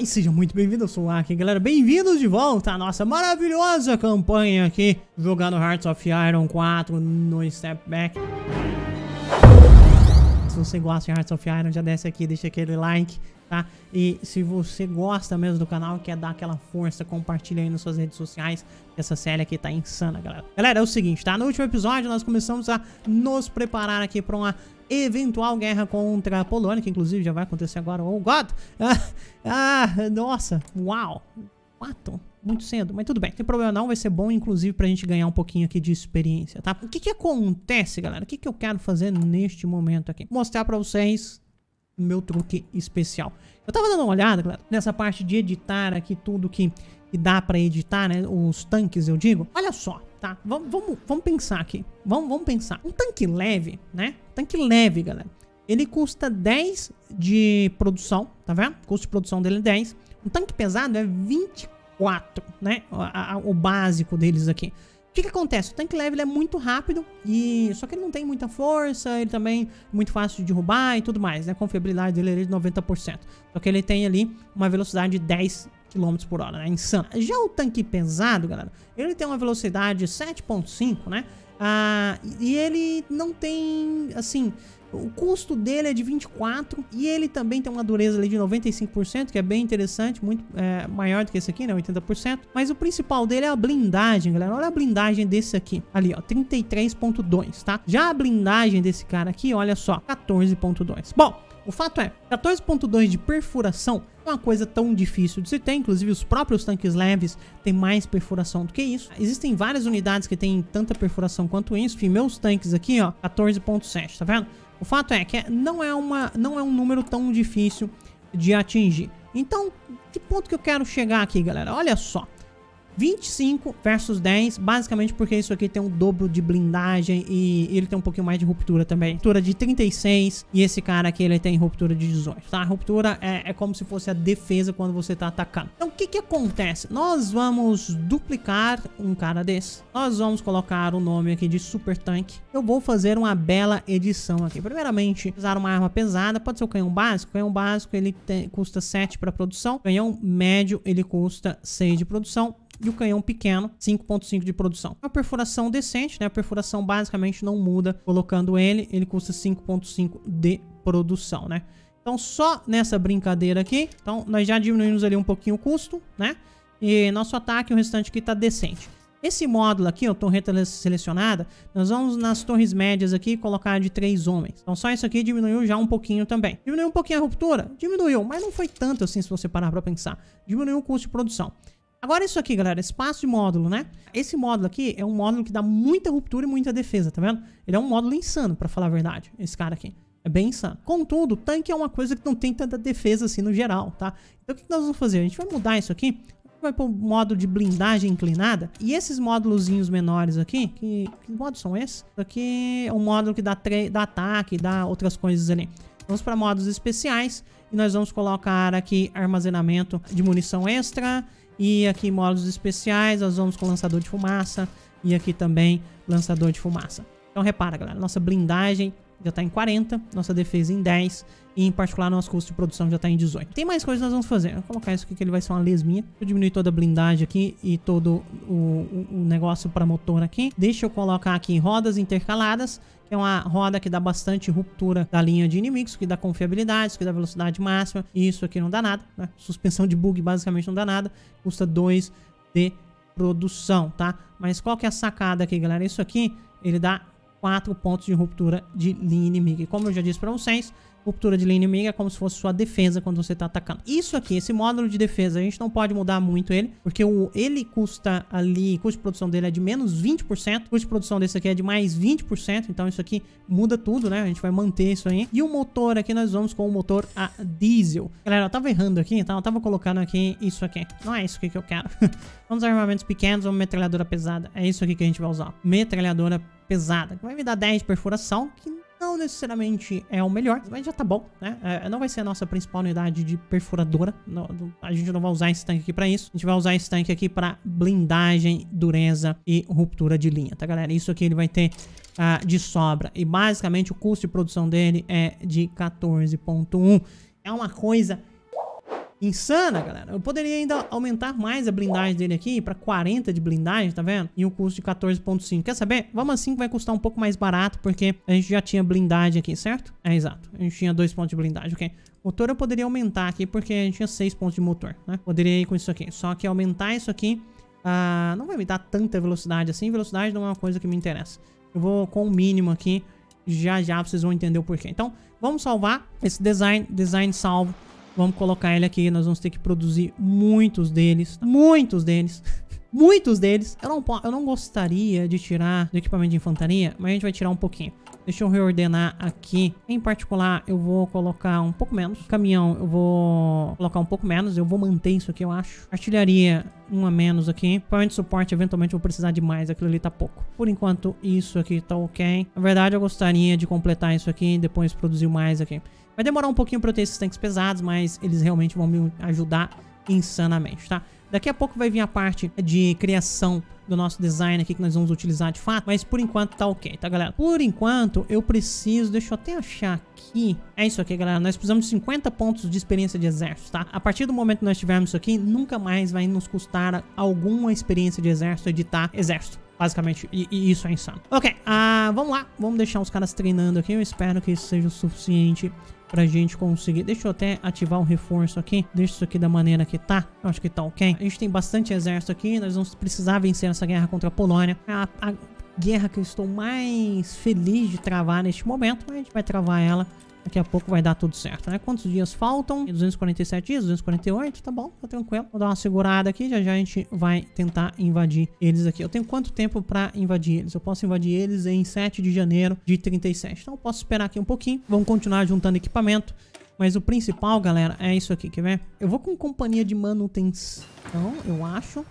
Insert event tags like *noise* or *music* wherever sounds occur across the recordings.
e seja muito bem vindo eu sou o Aki, galera, bem-vindos de volta à nossa maravilhosa campanha aqui, jogando Hearts of Iron 4 no Step Back você gosta de Hearts of Iron, já desce aqui, deixa aquele like, tá? E se você gosta mesmo do canal, quer dar aquela força, compartilha aí nas suas redes sociais, essa série aqui tá insana, galera. Galera, é o seguinte, tá? No último episódio nós começamos a nos preparar aqui pra uma eventual guerra contra a Polônia, que inclusive já vai acontecer agora, oh god! Ah, *laughs* ah nossa, uau! Quatro? muito cedo, mas tudo bem, não tem problema não, vai ser bom inclusive pra gente ganhar um pouquinho aqui de experiência, tá? O que que acontece, galera? O que que eu quero fazer neste momento aqui? Mostrar pra vocês meu truque especial. Eu tava dando uma olhada, galera, nessa parte de editar aqui tudo que, que dá pra editar, né? Os tanques, eu digo. Olha só, tá? Vamos vamo, vamo pensar aqui, vamos vamo pensar. Um tanque leve, né? Tanque leve, galera. Ele custa 10 de produção, tá vendo? O custo de produção dele é 10. Um tanque pesado é 24. 4, né? A, a, o básico deles aqui. O que, que acontece? O tanque leve é muito rápido, e só que ele não tem muita força, ele também é muito fácil de derrubar e tudo mais, né? Com fiabilidade dele é de 90%. Só que ele tem ali uma velocidade de 10 km por hora, né? Insano. Já o tanque pesado, galera, ele tem uma velocidade 7.5, né? Ah, e ele não tem, assim, o custo dele é de 24 e ele também tem uma dureza ali de 95%, que é bem interessante, muito é, maior do que esse aqui, né, 80%. Mas o principal dele é a blindagem, galera. Olha a blindagem desse aqui, ali, ó, 33.2, tá? Já a blindagem desse cara aqui, olha só, 14.2. Bom, o fato é, 14.2 de perfuração é uma coisa tão difícil de se ter, inclusive os próprios tanques leves têm mais perfuração do que isso. Existem várias unidades que têm tanta perfuração quanto isso, enfim, meus tanques aqui, ó, 14.7, tá vendo? O fato é que não é, uma, não é um número tão difícil de atingir. Então, que ponto que eu quero chegar aqui, galera? Olha só. 25 versus 10, basicamente porque isso aqui tem um dobro de blindagem e ele tem um pouquinho mais de ruptura também. Ruptura de 36 e esse cara aqui ele tem ruptura de 18, tá? ruptura é, é, como se fosse a defesa quando você tá atacando. Então o que que acontece? Nós vamos duplicar um cara desse. Nós vamos colocar o nome aqui de Super Tank. Eu vou fazer uma bela edição aqui. Primeiramente, usar uma arma pesada, pode ser o canhão básico. O canhão básico ele tem, custa 7 para produção, o canhão médio ele custa 6 de produção e o canhão pequeno, 5.5 de produção. Uma perfuração decente, né? A perfuração basicamente não muda colocando ele, ele custa 5.5 de produção, né? Então só nessa brincadeira aqui, então nós já diminuímos ali um pouquinho o custo, né? E nosso ataque, o restante aqui tá decente. Esse módulo aqui, ó, torreta selecionada, nós vamos nas torres médias aqui colocar de três homens. Então só isso aqui diminuiu já um pouquinho também. Diminuiu um pouquinho a ruptura? Diminuiu, mas não foi tanto assim se você parar pra pensar. Diminuiu o custo de produção. Agora isso aqui, galera, espaço de módulo, né? Esse módulo aqui é um módulo que dá muita ruptura e muita defesa, tá vendo? Ele é um módulo insano, para falar a verdade, esse cara aqui. É bem insano. Contudo, tanque é uma coisa que não tem tanta defesa assim no geral, tá? Então o que nós vamos fazer? A gente vai mudar isso aqui vai para o modo de blindagem inclinada. E esses módulos menores aqui, que, que são esses? Aqui é um módulo que dá, dá ataque, dá outras coisas ali. Vamos para modos especiais e nós vamos colocar aqui armazenamento de munição extra, e aqui modos especiais, nós vamos com lançador de fumaça. E aqui também lançador de fumaça. Então repara, galera, nossa blindagem já está em 40, nossa defesa em 10 e em particular nosso custo de produção já está em 18. Tem mais coisas que nós vamos fazer. Eu vou colocar isso aqui que ele vai ser uma lesminha. Eu diminuir toda a blindagem aqui e todo o, o, o negócio para motor aqui. Deixa eu colocar aqui rodas intercaladas é uma roda que dá bastante ruptura da linha de inimigos, que dá confiabilidade, que dá velocidade máxima. E isso aqui não dá nada, né? Suspensão de bug basicamente não dá nada. Custa 2 de produção, tá? Mas qual que é a sacada aqui, galera? Isso aqui, ele dá 4 pontos de ruptura de linha inimiga. E como eu já disse para vocês, Ruptura de linha inimiga é como se fosse sua defesa quando você está atacando. Isso aqui, esse módulo de defesa, a gente não pode mudar muito ele, porque o, ele custa ali, custo de produção dele é de menos 20%, custo de produção desse aqui é de mais 20%, então isso aqui muda tudo, né? A gente vai manter isso aí. E o motor aqui, nós vamos com o motor a diesel. Galera, eu tava errando aqui, então Eu tava colocando aqui isso aqui. Não é isso aqui que eu quero. *laughs* vamos armamentos pequenos uma metralhadora pesada. É isso aqui que a gente vai usar. Metralhadora pesada, vai me dar 10 de perfuração, que não necessariamente é o melhor, mas já tá bom, né? É, é não vai ser a nossa principal unidade de perfuradora. a gente não vai usar esse tanque aqui pra isso. A gente vai usar esse tanque aqui pra blindagem, dureza e ruptura de linha, tá, galera? Isso aqui ele vai ter uh, de sobra. E basicamente o custo de produção dele é de 14.1. É uma coisa insana, galera. Eu poderia ainda aumentar mais a blindagem dele aqui para 40 de blindagem, tá vendo? E um custo de 14.5. Quer saber? Vamos assim que vai custar um pouco mais barato, porque a gente já tinha blindagem aqui, certo? É, exato. A gente tinha 2 pontos de blindagem, ok? Motor eu poderia aumentar aqui, porque a gente tinha 6 pontos de motor, né? Poderia ir com isso aqui. Só que aumentar isso aqui uh, não vai me dar tanta velocidade assim. Velocidade não é uma coisa que me interessa. Eu vou com o mínimo aqui. Já já vocês vão entender o porquê. Então, vamos salvar esse design. Design salvo. Vamos colocar ele aqui. Nós vamos ter que produzir muitos deles. Muitos deles. *laughs* muitos deles. Eu não, eu não gostaria de tirar do equipamento de infantaria, mas a gente vai tirar um pouquinho. Deixa eu reordenar aqui. Em particular, eu vou colocar um pouco menos. Caminhão, eu vou colocar um pouco menos. Eu vou manter isso aqui, eu acho. Artilharia, um a menos aqui. Equipamento de suporte, eventualmente, eu vou precisar de mais. Aquilo ali tá pouco. Por enquanto, isso aqui tá ok. Na verdade, eu gostaria de completar isso aqui e depois produzir mais aqui. Vai demorar um pouquinho pra eu ter esses tanques pesados, mas eles realmente vão me ajudar insanamente, tá? Daqui a pouco vai vir a parte de criação do nosso design aqui que nós vamos utilizar de fato, mas por enquanto tá ok, tá galera? Por enquanto eu preciso, deixa eu até achar aqui, é isso aqui galera, nós precisamos de 50 pontos de experiência de exército, tá? A partir do momento que nós tivermos isso aqui, nunca mais vai nos custar alguma experiência de exército editar exército. Basicamente, e, e isso é insano. Ok, ah, vamos lá. Vamos deixar os caras treinando aqui. Eu espero que isso seja o suficiente pra gente conseguir. Deixa eu até ativar um reforço aqui. Deixa isso aqui da maneira que tá. Eu acho que tá ok. A gente tem bastante exército aqui. Nós vamos precisar vencer essa guerra contra a Polônia. A, a guerra que eu estou mais feliz de travar neste momento. A gente vai travar ela Daqui a pouco vai dar tudo certo, né? Quantos dias faltam? 247 dias, 248, tá bom, tá tranquilo. Vou dar uma segurada aqui, já já a gente vai tentar invadir eles aqui. Eu tenho quanto tempo pra invadir eles? Eu posso invadir eles em 7 de janeiro de 37. Então eu posso esperar aqui um pouquinho. Vamos continuar juntando equipamento. Mas o principal, galera, é isso aqui, quer ver? Eu vou com companhia de manutenção, eu acho.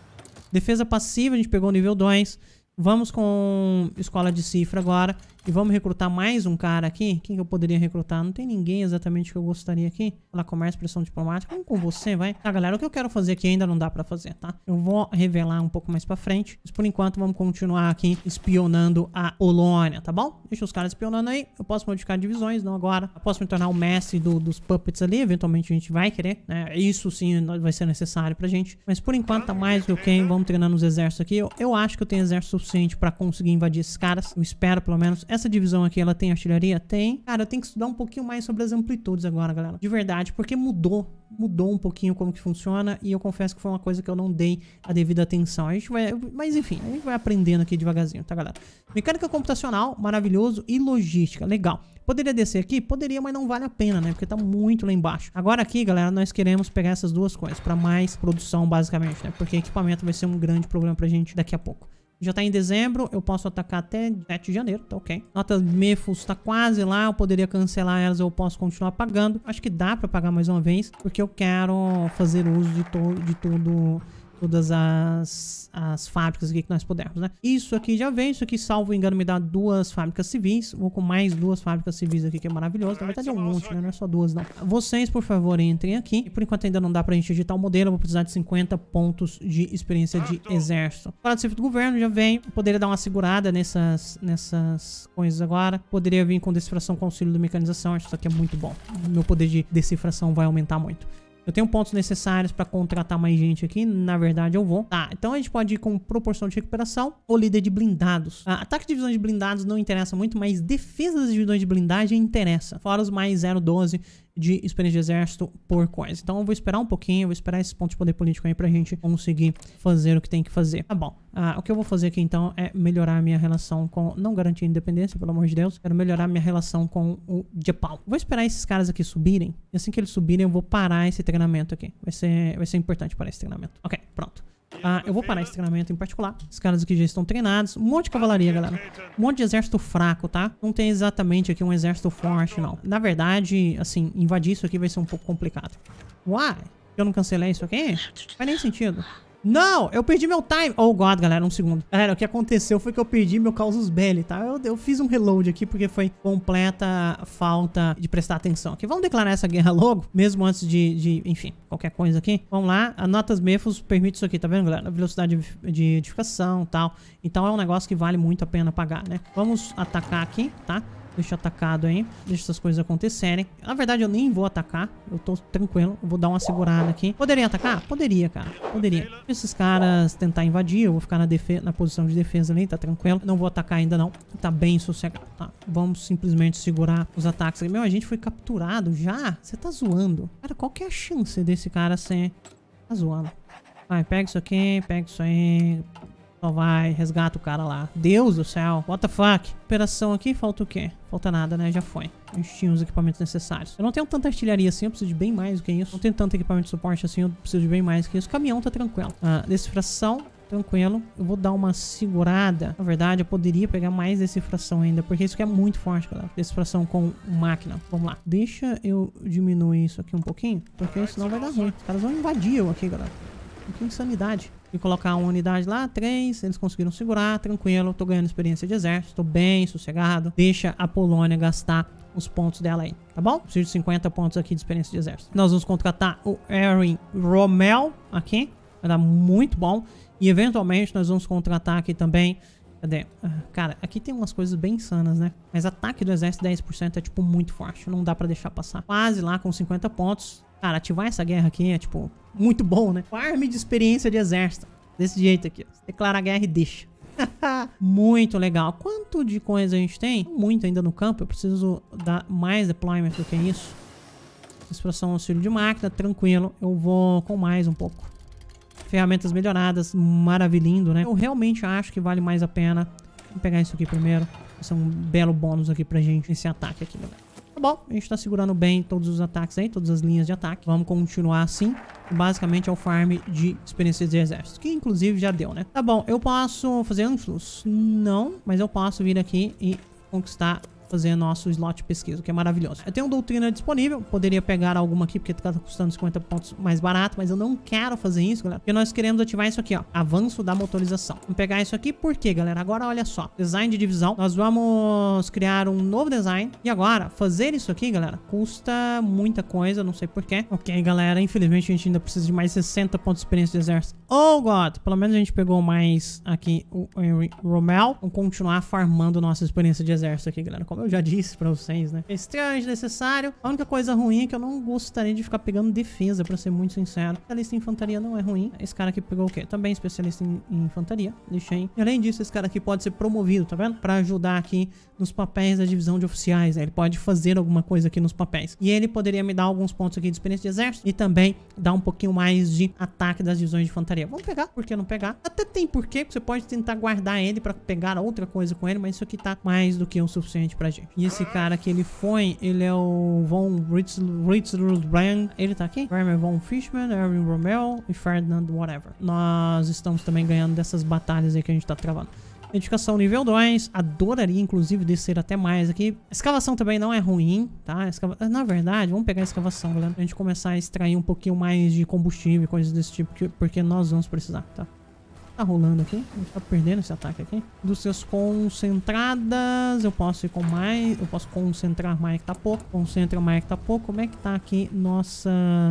Defesa passiva, a gente pegou o nível 2. Vamos com escola de cifra agora. E vamos recrutar mais um cara aqui? Quem que eu poderia recrutar? Não tem ninguém exatamente que eu gostaria aqui. Lá, comércio, pressão diplomática. Vamos com você, vai. Tá, galera, o que eu quero fazer aqui ainda não dá pra fazer, tá? Eu vou revelar um pouco mais pra frente. Mas por enquanto, vamos continuar aqui espionando a Polônia, tá bom? Deixa os caras espionando aí. Eu posso modificar divisões, não agora. Eu posso me tornar o mestre do, dos puppets ali. Eventualmente a gente vai querer, né? Isso sim vai ser necessário pra gente. Mas por enquanto tá mais do que ok. Vamos treinar os exércitos aqui. Eu, eu acho que eu tenho exército suficiente pra conseguir invadir esses caras. Eu espero, pelo menos. Essa divisão aqui, ela tem artilharia? Tem. Cara, eu tenho que estudar um pouquinho mais sobre as amplitudes agora, galera. De verdade, porque mudou mudou um pouquinho como que funciona e eu confesso que foi uma coisa que eu não dei a devida atenção. A gente vai, mas enfim, a gente vai aprendendo aqui devagarzinho, tá galera? Mecânica computacional, maravilhoso e logística, legal. Poderia descer aqui? Poderia, mas não vale a pena, né? Porque tá muito lá embaixo. Agora aqui, galera, nós queremos pegar essas duas coisas para mais produção, basicamente, né? Porque equipamento vai ser um grande problema pra gente daqui a pouco. Já tá em dezembro, eu posso atacar até 7 de janeiro, tá ok. Notas Mefus tá quase lá, eu poderia cancelar elas, eu posso continuar pagando. Acho que dá pra pagar mais uma vez, porque eu quero fazer uso de, to de todo todas as, as fábricas que nós pudermos, né? Isso aqui já vem, isso aqui, salvo engano, me dá duas fábricas civis. Vou com mais duas fábricas civis aqui, que é maravilhoso. Na verdade é um monte, né? Não é só duas, não. Vocês, por favor, entrem aqui. E por enquanto ainda não dá pra gente editar o modelo, eu vou precisar de 50 pontos de experiência de exército. Para serviço do governo já vem. Eu poderia dar uma segurada nessas, nessas coisas agora. Poderia vir com decifração com auxílio de mecanização. Isso aqui é muito bom. meu poder de decifração vai aumentar muito. Eu tenho pontos necessários para contratar mais gente aqui. Na verdade, eu vou. Tá, então a gente pode ir com proporção de recuperação ou líder de blindados. Ah, ataque de divisões de blindados não interessa muito, mas defesa das divisões de blindagem interessa. Fora os mais 0,12 de experiência de exército por coins. Então eu vou esperar um pouquinho, vou esperar esse ponto de poder político aí pra gente conseguir fazer o que tem que fazer. Tá bom. Ah, o que eu vou fazer aqui então é melhorar a minha relação com... Não garantir independência, pelo amor de Deus. Quero melhorar a minha relação com o Japão. Vou esperar esses caras aqui subirem. E assim que eles subirem eu vou parar esse treinamento aqui. Vai ser, vai ser importante parar esse treinamento. Ok, pronto tá? Eu vou parar esse treinamento em particular. Esses caras aqui já estão treinados. Um monte de cavalaria, galera. Um monte de exército fraco, tá? Não tem exatamente aqui um exército forte, não. Na verdade, assim, invadir isso aqui vai ser um pouco complicado. Uai, eu não cancelei isso aqui? Faz nem sentido. Não, eu perdi meu time. Oh, God, galera, um segundo. Galera, o que aconteceu foi que eu perdi meu Causus Belli, tá? Eu, eu fiz um reload aqui porque foi completa falta de prestar atenção aqui. Vamos declarar essa guerra logo, mesmo antes de, de enfim, qualquer coisa aqui. Vamos lá. A notas mefos permite isso aqui, tá vendo, galera? A velocidade de edificação e tal. Então é um negócio que vale muito a pena pagar, né? Vamos atacar aqui, tá? Deixa atacado aí. Deixa essas coisas acontecerem. Na verdade, eu nem vou atacar. Eu tô tranquilo. Eu vou dar uma segurada aqui. Poderia atacar? Poderia, cara. Poderia. Deixa esses caras tentar invadir. Eu vou ficar na, defe na posição de defesa ali. Tá tranquilo. Não vou atacar ainda, não. Tá bem sossegado. Tá. Vamos simplesmente segurar os ataques. Meu, a gente foi capturado já? Você tá zoando. Cara, qual que é a chance desse cara ser... Tá zoando. Vai, pega isso aqui. Pega isso aí vai, resgata o cara lá. Deus do céu, what the fuck? Operação aqui, falta o quê? Falta nada, né? Já foi. A gente tinha os equipamentos necessários. Eu não tenho tanta artilharia assim, eu preciso de bem mais do que isso. Não tenho tanto equipamento de suporte assim, eu preciso de bem mais do que isso. Caminhão tá tranquilo. Ah, decifração, tranquilo. Eu vou dar uma segurada. Na verdade, eu poderia pegar mais decifração ainda, porque isso aqui é muito forte, galera. Decifração com máquina. Vamos lá. Deixa eu diminuir isso aqui um pouquinho, porque senão vai dar ruim. Os caras vão invadir eu aqui, galera. Que insanidade e colocar uma unidade lá, três, eles conseguiram segurar, tranquilo, tô ganhando experiência de exército, tô bem, sossegado. Deixa a Polônia gastar os pontos dela aí, tá bom? Preciso de 50 pontos aqui de experiência de exército. Nós vamos contratar o Erin Rommel aqui, vai dar muito bom. E eventualmente nós vamos contratar aqui também... Cadê? Ah, cara, aqui tem umas coisas bem insanas, né? Mas ataque do exército 10% é, tipo, muito forte. Não dá pra deixar passar. Quase lá com 50 pontos. Cara, ativar essa guerra aqui é, tipo, muito bom, né? Farm de experiência de exército. Desse jeito aqui, ó. Declara a guerra e deixa. *laughs* muito legal. Quanto de coisa a gente tem? Muito ainda no campo. Eu preciso dar mais deployment do que isso. Expressão auxílio de máquina, tranquilo. Eu vou com mais um pouco. Ferramentas melhoradas, maravilhindo, né? Eu realmente acho que vale mais a pena. Vou pegar isso aqui primeiro. Isso é um belo bônus aqui pra gente, esse ataque aqui, galera. Tá bom, a gente tá segurando bem todos os ataques aí, todas as linhas de ataque. Vamos continuar assim. Basicamente é o farm de experiências de exército, que inclusive já deu, né? Tá bom, eu posso fazer Anflux? Não, mas eu posso vir aqui e conquistar fazer nosso slot de pesquisa, o que é maravilhoso. Eu tenho doutrina disponível, poderia pegar alguma aqui porque tá custando 50 pontos mais barato, mas eu não quero fazer isso, galera, porque nós queremos ativar isso aqui, ó, avanço da motorização. Vamos pegar isso aqui, por quê, galera? Agora, olha só, design de divisão, nós vamos criar um novo design, e agora, fazer isso aqui, galera, custa muita coisa, não sei porquê. Ok, galera, infelizmente a gente ainda precisa de mais 60 pontos de experiência de exército. Oh, God! Pelo menos a gente pegou mais aqui o Henry Rommel. Vamos continuar farmando nossa experiência de exército aqui, galera, como como eu já disse pra vocês, né? É estranho, desnecessário. A única coisa ruim é que eu não gostaria de ficar pegando defesa, pra ser muito sincero. Especialista em infantaria não é ruim. Esse cara aqui pegou o quê? Também especialista em, em infantaria. Deixei. E além disso, esse cara aqui pode ser promovido, tá vendo? Pra ajudar aqui nos papéis da divisão de oficiais, né? Ele pode fazer alguma coisa aqui nos papéis. E ele poderia me dar alguns pontos aqui de experiência de exército e também dar um pouquinho mais de ataque das divisões de infantaria. Vamos pegar? Por que não pegar? Até tem porquê, você pode tentar guardar ele pra pegar outra coisa com ele, mas isso aqui tá mais do que o suficiente pra pra gente. E esse cara que ele foi, ele é o Von Ritzlbrand. Ele tá aqui? Werner Von Fishman, Erwin Rommel e Ferdinand Whatever. Nós estamos também ganhando dessas batalhas aí que a gente tá travando. Medicação nível 2, adoraria inclusive descer até mais aqui. Escavação também não é ruim, tá? Escava... Na verdade, vamos pegar a escavação, galera. Pra gente começar a extrair um pouquinho mais de combustível e coisas desse tipo, porque nós vamos precisar, tá? tá rolando aqui? A gente tá perdendo esse ataque aqui. Indústrias concentradas. Eu posso ir com mais. Eu posso concentrar mais que tá pouco. Concentra mais que tá pouco. Como é que tá aqui nossa,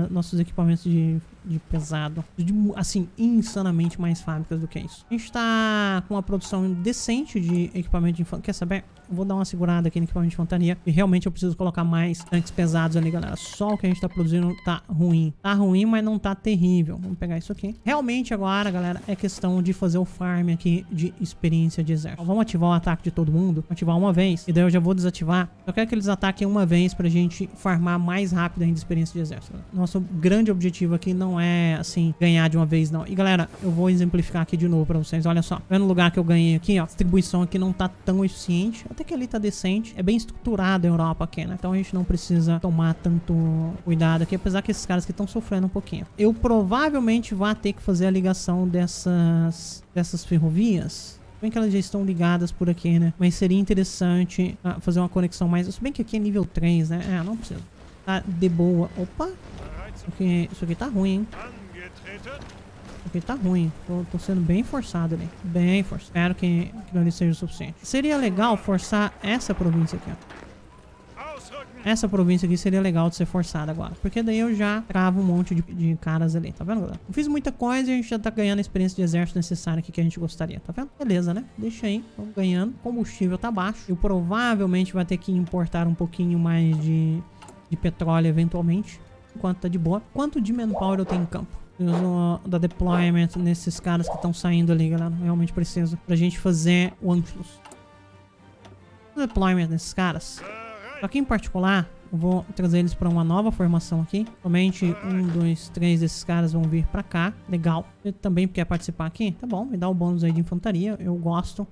nossos equipamentos de, de pesado? De, assim, insanamente mais fábricas do que isso. A gente tá com uma produção decente de equipamento de infância. Quer saber? vou dar uma segurada aqui no equipamento de montaria. E realmente eu preciso colocar mais tanques pesados ali, galera. Só o que a gente tá produzindo tá ruim. Tá ruim, mas não tá terrível. Vamos pegar isso aqui. Realmente agora, galera, é questão de fazer o farm aqui de experiência de exército. vamos ativar o ataque de todo mundo. Ativar uma vez. E daí eu já vou desativar. Eu quero que eles ataquem uma vez pra gente farmar mais rápido ainda experiência de exército. Galera. Nosso grande objetivo aqui não é, assim, ganhar de uma vez, não. E, galera, eu vou exemplificar aqui de novo pra vocês. Olha só. Vendo o lugar que eu ganhei aqui, ó. A distribuição aqui não tá tão eficiente. Até que ali tá decente. É bem estruturado a Europa aqui, né? Então a gente não precisa tomar tanto cuidado aqui, apesar que esses caras que estão sofrendo um pouquinho. Eu provavelmente vá ter que fazer a ligação dessas, dessas ferrovias. bem que elas já estão ligadas por aqui, né? Mas seria interessante ah, fazer uma conexão mais... Se bem que aqui é nível 3, né? É, não precisa. Tá de boa. Opa! Isso aqui, isso aqui tá ruim, hein? Porque tá ruim. Tô, tô sendo bem forçado ali. Bem forçado. Espero que aquilo ali seja o suficiente. Seria legal forçar essa província aqui, ó essa província aqui seria legal de ser forçada agora. Porque daí eu já travo um monte de, de caras ali, tá vendo, galera? Não fiz muita coisa e a gente já tá ganhando a experiência de exército necessária aqui que a gente gostaria, tá vendo? Beleza, né? Deixa aí, vamos ganhando. Combustível tá baixo. Eu provavelmente vai ter que importar um pouquinho mais de, de petróleo eventualmente. Enquanto tá de boa. Quanto de manpower eu tenho em campo? Preciso da deployment nesses caras que estão saindo ali, galera. realmente preciso pra gente fazer o Anschluss. Deployment nesses caras. Só que em particular, Vou trazer eles para uma nova formação aqui. Somente um, dois, três desses caras vão vir para cá. Legal. Você também quer participar aqui? Tá bom, me dá o bônus aí de infantaria. Eu gosto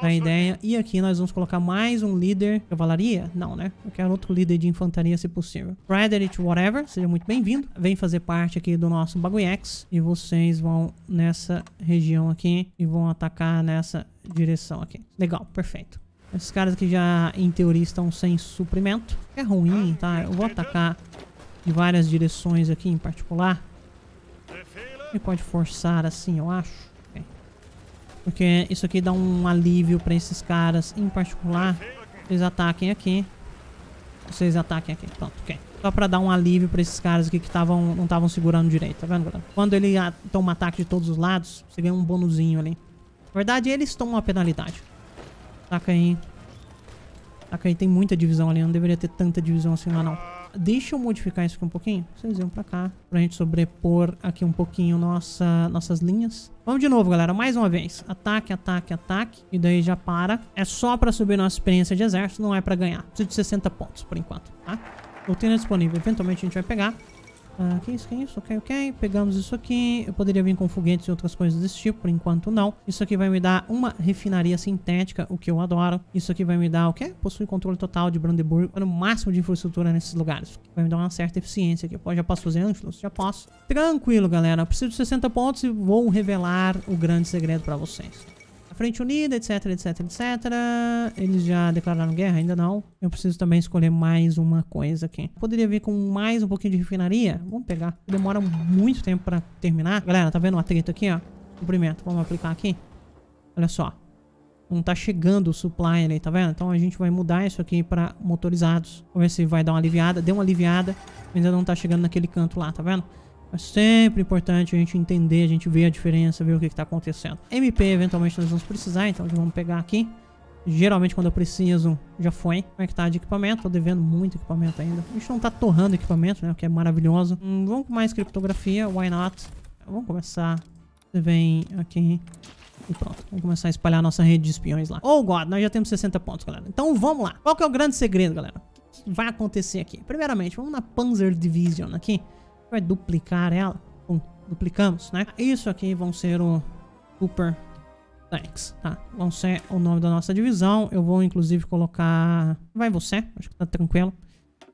da ideia. E aqui nós vamos colocar mais um líder. Cavalaria? Não, né? Eu quero outro líder de infantaria, se possível. Frederick, whatever. Seja muito bem-vindo. Vem fazer parte aqui do nosso baguex. E vocês vão nessa região aqui e vão atacar nessa direção aqui. Legal, perfeito. Esses caras aqui já, em teoria, estão sem suprimento. É ruim, tá? Eu vou atacar de várias direções aqui em particular. Ele pode forçar assim, eu acho. Porque isso aqui dá um alívio pra esses caras em particular. Vocês ataquem aqui. Vocês ataquem aqui. Pronto, ok. Só pra dar um alívio pra esses caras aqui que tavam, não estavam segurando direito, tá vendo, galera? Quando ele toma ataque de todos os lados, você ganha um bônusinho ali. Na verdade, eles tomam uma penalidade. Nakaim. Nakaim tem muita divisão ali. Não deveria ter tanta divisão assim lá, não. Deixa eu modificar isso aqui um pouquinho. Vocês iam pra cá. Pra gente sobrepor aqui um pouquinho nossa, nossas linhas. Vamos de novo, galera. Mais uma vez. Ataque, ataque, ataque. E daí já para. É só pra subir nossa experiência de exército. Não é pra ganhar. Preciso de 60 pontos por enquanto, tá? Doutrina disponível. Eventualmente a gente vai pegar. Ah, que isso, que isso, ok, ok. Pegamos isso aqui. Eu poderia vir com foguetes e outras coisas desse tipo, por enquanto não. Isso aqui vai me dar uma refinaria sintética, o que eu adoro. Isso aqui vai me dar o quê? Possui controle total de Brandenburgo, o máximo de infraestrutura nesses lugares. Vai me dar uma certa eficiência aqui. já posso fazer Anschluss? Já posso. Tranquilo, galera. Eu preciso de 60 pontos e vou revelar o grande segredo pra vocês. Frente Unida, etc, etc, etc. Eles já declararam guerra? Ainda não. Eu preciso também escolher mais uma coisa aqui. Poderia vir com mais um pouquinho de refinaria? Vamos pegar. Demora muito tempo pra terminar. Galera, tá vendo o atrito aqui, ó? Cumprimento. Vamos aplicar aqui. Olha só. Não tá chegando o supply ali, tá vendo? Então a gente vai mudar isso aqui pra motorizados. Vamos ver se vai dar uma aliviada. Deu uma aliviada, mas ainda não tá chegando naquele canto lá, tá vendo? É sempre importante a gente entender, a gente ver a diferença, ver o que está acontecendo. MP, eventualmente, nós vamos precisar, então vamos pegar aqui. Geralmente, quando eu preciso, já foi. Como é que tá de equipamento? Tô devendo muito equipamento ainda. A gente não tá torrando equipamento, né? O que é maravilhoso. Hum, vamos com mais criptografia, why not? Vamos começar. Você vem aqui. E pronto, vamos começar a espalhar a nossa rede de espiões lá. Oh, God, nós já temos 60 pontos, galera. Então, vamos lá. Qual que é o grande segredo, galera? O que vai acontecer aqui? Primeiramente, vamos na Panzer Division aqui vai duplicar ela. Bom, duplicamos, né? Isso aqui vão ser o Super Tanks, tá? Vão ser o nome da nossa divisão. Eu vou, inclusive, colocar... Vai você, acho que tá tranquilo.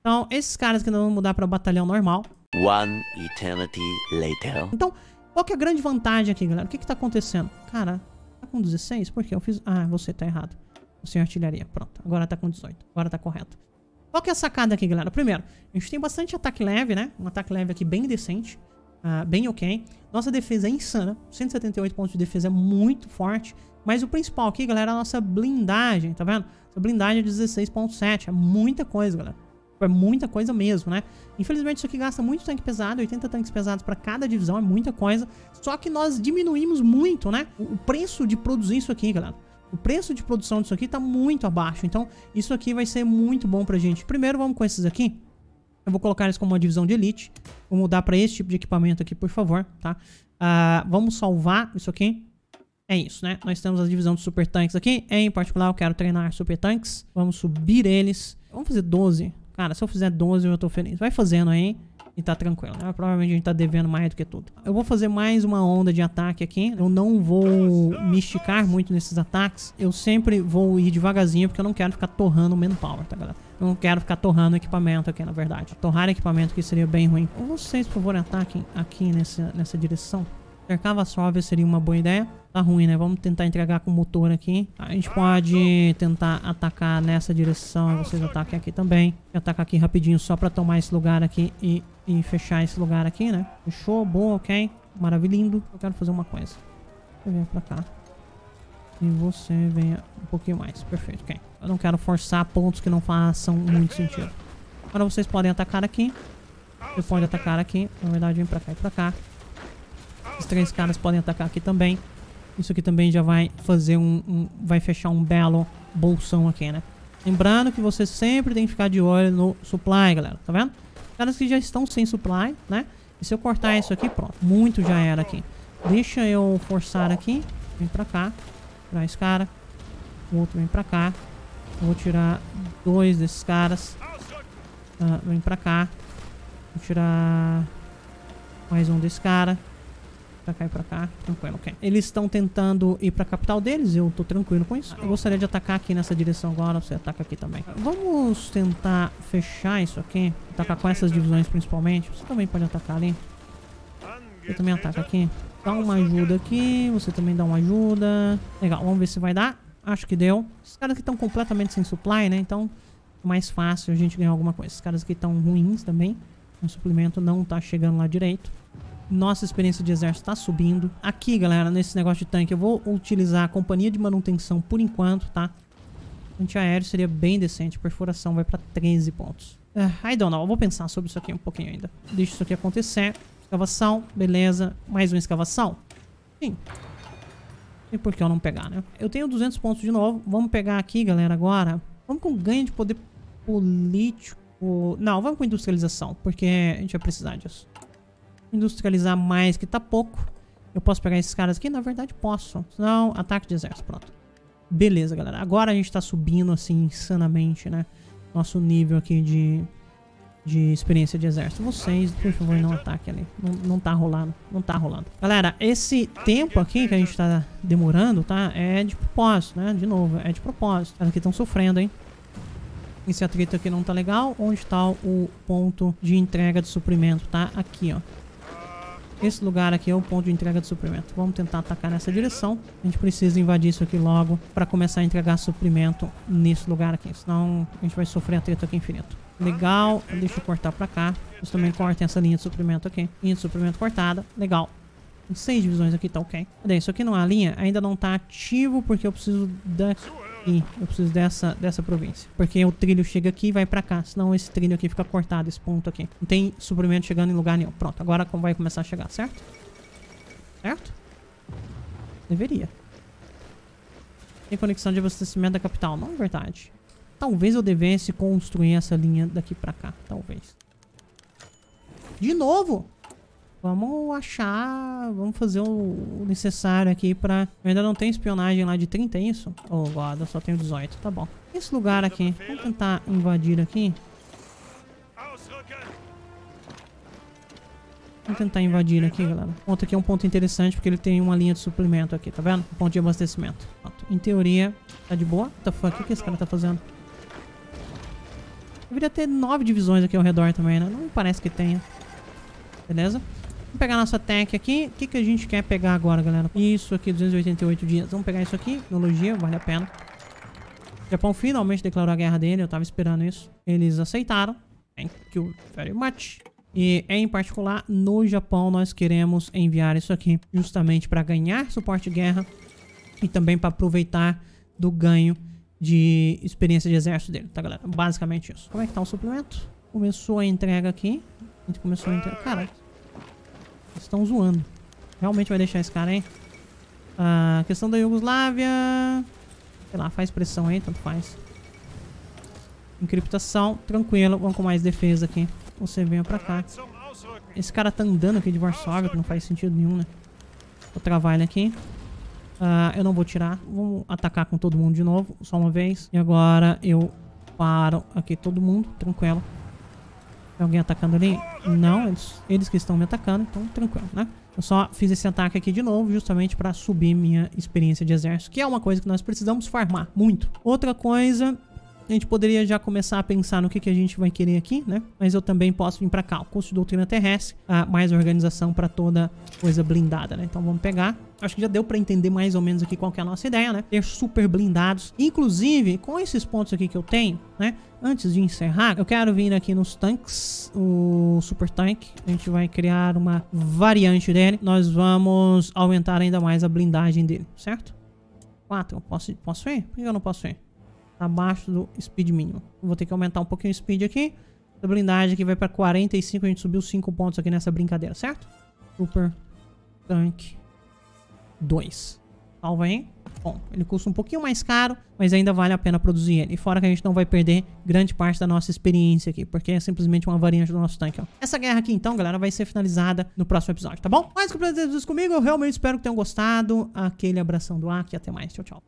Então, esses caras que não vão mudar para batalhão normal. One eternity later. Então, qual que é a grande vantagem aqui, galera? O que que tá acontecendo? Cara, tá com 16? Por quê? Eu fiz... Ah, você tá errado. Você é artilharia. Pronto, agora tá com 18. Agora tá correto. Qual que é a sacada aqui, galera? Primeiro, a gente tem bastante ataque leve, né? Um ataque leve aqui bem decente, uh, bem ok. Nossa defesa é insana, 178 pontos de defesa é muito forte. Mas o principal aqui, galera, é a nossa blindagem, tá vendo? Essa blindagem é 16.7, é muita coisa, galera. É muita coisa mesmo, né? Infelizmente isso aqui gasta muito tanque pesado, 80 tanques pesados para cada divisão, é muita coisa. Só que nós diminuímos muito, né? O preço de produzir isso aqui, galera o preço de produção disso aqui está muito abaixo. Então, isso aqui vai ser muito bom pra gente. Primeiro, vamos com esses aqui. Eu vou colocar eles como uma divisão de elite. Vou mudar para esse tipo de equipamento aqui, por favor, tá? Uh, vamos salvar isso aqui. É isso, né? Nós temos a divisão de super tanques aqui. Em particular, eu quero treinar super tanques. Vamos subir eles. Vamos fazer 12. Cara, se eu fizer 12, eu já tô feliz. Vai fazendo aí, hein? e tá tranquilo. né? provavelmente a gente tá devendo mais do que tudo. Eu vou fazer mais uma onda de ataque aqui. Eu não vou me esticar muito nesses ataques. Eu sempre vou ir devagarzinho porque eu não quero ficar torrando manpower, tá galera? Eu não quero ficar torrando equipamento aqui, na verdade. Torrar equipamento que seria bem ruim. Vocês, por favor, ataquem aqui nessa, nessa direção. Cercava suave seria uma boa ideia. Tá ruim, né? Vamos tentar entregar com o motor aqui. A gente pode tentar atacar nessa direção. Vocês ataquem aqui também. Vou atacar aqui rapidinho só pra tomar esse lugar aqui e, e fechar esse lugar aqui, né? Fechou, bom, ok. Maravilhindo. Eu quero fazer uma coisa. Eu venho pra cá. E você venha um pouquinho mais. Perfeito, ok. Eu não quero forçar pontos que não façam muito sentido. Agora vocês podem atacar aqui. Você pode atacar aqui. Na verdade, vem pra cá e pra cá. Os três caras podem atacar aqui também. Isso aqui também já vai fazer um, um, vai fechar um belo bolsão aqui, né? Lembrando que você sempre tem que ficar de olho no supply, galera. Tá vendo? Caras que já estão sem supply, né? E se eu cortar isso aqui, pronto. Muito já era aqui. Deixa eu forçar aqui. Vem pra cá. Tirar esse cara. O outro vem pra cá. vou tirar dois desses caras. Uh, vem pra cá. Vou tirar mais um desse cara pra cá e pra cá. Tranquilo, ok. Eles estão tentando ir pra capital deles, eu tô tranquilo com isso. Ah. Eu gostaria de atacar aqui nessa direção agora, você ataca aqui também. Vamos tentar fechar isso aqui. Atacar com essas divisões principalmente. Você também pode atacar ali. Você também ataca aqui. Dá uma ajuda aqui, você também dá uma ajuda. Legal, vamos ver se vai dar. Acho que deu. Esses caras aqui estão completamente sem supply, né? Então, é mais fácil a gente ganhar alguma coisa. Esses caras aqui estão ruins também. O suplemento não tá chegando lá direito. Nossa experiência de exército tá subindo. Aqui, galera, nesse negócio de tanque, eu vou utilizar a companhia de manutenção por enquanto, tá? Antiaéreo seria bem decente. Perfuração vai pra 13 pontos. Uh, ah, I don't know. Eu vou pensar sobre isso aqui um pouquinho ainda. Deixa isso aqui acontecer. Escavação. Beleza. Mais uma escavação. Sim. E por que eu não pegar, né? Eu tenho 200 pontos de novo. Vamos pegar aqui, galera, agora. Vamos com ganho de poder político. Não, vamos com industrialização, porque a gente vai precisar disso industrializar mais, que tá pouco. Eu posso pegar esses caras aqui? Na verdade, posso. Senão, ataque de exército, pronto. Beleza, galera. Agora a gente tá subindo, assim, insanamente, né? Nosso nível aqui de, de experiência de exército. Vocês, por favor, não ataquem ali. Não, não tá rolando. Não tá rolando. Galera, esse tempo aqui que a gente tá demorando, tá? É de propósito, né? De novo, é de propósito. Elas aqui estão sofrendo, hein? Esse atrito aqui não tá legal. Onde tá o ponto de entrega de suprimento? Tá aqui, ó. Esse lugar aqui é o ponto de entrega de suprimento. Vamos tentar atacar nessa direção. A gente precisa invadir isso aqui logo para começar a entregar suprimento nesse lugar aqui. Senão a gente vai sofrer atrito aqui infinito. Legal. Deixa eu cortar para cá. Vocês também cortem essa linha de suprimento aqui. Linha de suprimento cortada. Legal. seis divisões aqui, tá ok. Cadê? Isso aqui não é a linha? Ainda não tá ativo porque eu preciso da aqui. Eu preciso dessa, dessa província. Porque o trilho chega aqui e vai pra cá. Senão esse trilho aqui fica cortado, esse ponto aqui. Não tem suprimento chegando em lugar nenhum. Pronto, agora vai começar a chegar, certo? Certo? Deveria. Tem conexão de abastecimento da capital. Não é verdade. Talvez eu devesse construir essa linha daqui pra cá. Talvez. De novo? Vamos achar, vamos fazer o necessário aqui pra... Eu ainda não tem espionagem lá de 30, é isso? Oh, God, eu só tenho 18, tá bom. Esse lugar aqui, vamos tentar invadir aqui. Vamos tentar invadir aqui, galera. O ponto aqui é um ponto interessante, porque ele tem uma linha de suplemento aqui, tá vendo? Um ponto de abastecimento. Pronto. Em teoria, tá de boa. What the fuck? O que, que esse cara tá fazendo? Deveria ter nove divisões aqui ao redor também, né? Não me parece que tenha. Beleza? Vamos pegar nossa tech aqui. O que, que a gente quer pegar agora, galera? Isso aqui, 288 dias. Vamos pegar isso aqui. Tecnologia, vale a pena. O Japão finalmente declarou a guerra dele. Eu tava esperando isso. Eles aceitaram. Thank you very much. E em particular, no Japão, nós queremos enviar isso aqui justamente para ganhar suporte de guerra e também para aproveitar do ganho de experiência de exército dele, tá, galera? Basicamente isso. Como é que tá o suplemento? Começou a entrega aqui. A gente começou a entrega. Cara, Estão zoando. Realmente vai deixar esse cara, hein? A ah, questão da Iugoslávia... Sei lá, faz pressão aí, tanto faz. Encriptação, tranquilo. Vamos com mais defesa aqui. Você venha pra cá. Esse cara tá andando aqui de Varsóvia, que não faz sentido nenhum, né? Vou travar ele aqui. Ah, eu não vou tirar. Vamos atacar com todo mundo de novo, só uma vez. E agora eu paro aqui todo mundo, tranquilo. Tem alguém atacando ali? Não, eles, eles que estão me atacando, então tranquilo, né? Eu só fiz esse ataque aqui de novo, justamente para subir minha experiência de exército, que é uma coisa que nós precisamos farmar muito. Outra coisa, a gente poderia já começar a pensar no que, que a gente vai querer aqui, né? Mas eu também posso vir para cá, o custo de doutrina terrestre, ah, mais organização para toda coisa blindada, né? Então vamos pegar Acho que já deu para entender mais ou menos aqui qual que é a nossa ideia, né? Ter super blindados. Inclusive, com esses pontos aqui que eu tenho, né? Antes de encerrar, eu quero vir aqui nos tanques, o super tank. A gente vai criar uma variante dele. Nós vamos aumentar ainda mais a blindagem dele, certo? Quatro, eu posso, posso ir? Por que eu não posso ir? Abaixo do speed mínimo. Vou ter que aumentar um pouquinho o speed aqui. A blindagem aqui vai para 45, a gente subiu 5 pontos aqui nessa brincadeira, certo? Super tanque 2. Salva aí. Bom, ele custa um pouquinho mais caro, mas ainda vale a pena produzir ele. fora que a gente não vai perder grande parte da nossa experiência aqui, porque é simplesmente uma variante do nosso tanque, ó. Essa guerra aqui, então, galera, vai ser finalizada no próximo episódio, tá bom? que o prazer comigo, eu realmente espero que tenham gostado. Aquele abração do e até mais. Tchau, tchau.